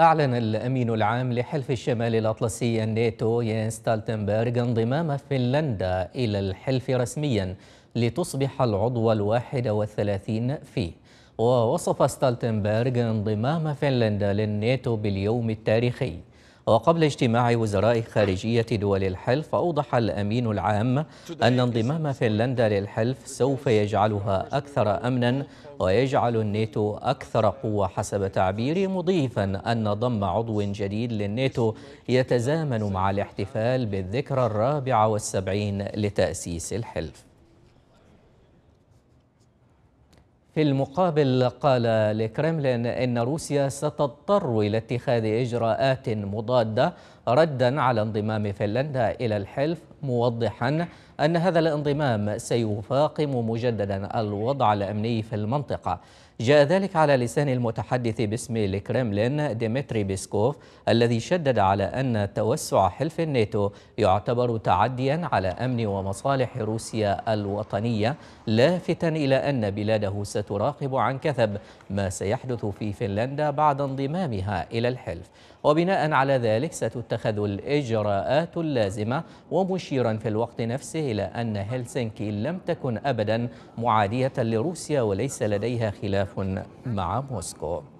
أعلن الأمين العام لحلف الشمال الأطلسي الناتو يان ستالتنبرغ انضمام فنلندا إلى الحلف رسميا لتصبح العضو الواحد والثلاثين فيه ووصف ستالتنبرغ انضمام فنلندا للناتو باليوم التاريخي وقبل اجتماع وزراء خارجية دول الحلف أوضح الأمين العام أن انضمام فنلندا للحلف سوف يجعلها أكثر أمنا ويجعل الناتو أكثر قوة حسب تعبيره مضيفا أن ضم عضو جديد للناتو يتزامن مع الاحتفال بالذكرى الرابعة والسبعين لتأسيس الحلف في المقابل قال الكرملين إن روسيا ستضطر إلى اتخاذ إجراءات مضادة ردا على انضمام فنلندا إلى الحلف موضحا أن هذا الانضمام سيفاقم مجددا الوضع الأمني في المنطقة جاء ذلك على لسان المتحدث باسم الكرملين ديمتري بيسكوف الذي شدد على أن توسع حلف الناتو يعتبر تعديا على أمن ومصالح روسيا الوطنية لافتا إلى أن بلاده ستراقب عن كثب ما سيحدث في فنلندا بعد انضمامها إلى الحلف وبناء على ذلك ستتخذ تتخذ الإجراءات اللازمة ومشيرا في الوقت نفسه إلى أن هلسنكي لم تكن أبدا معادية لروسيا وليس لديها خلاف مع موسكو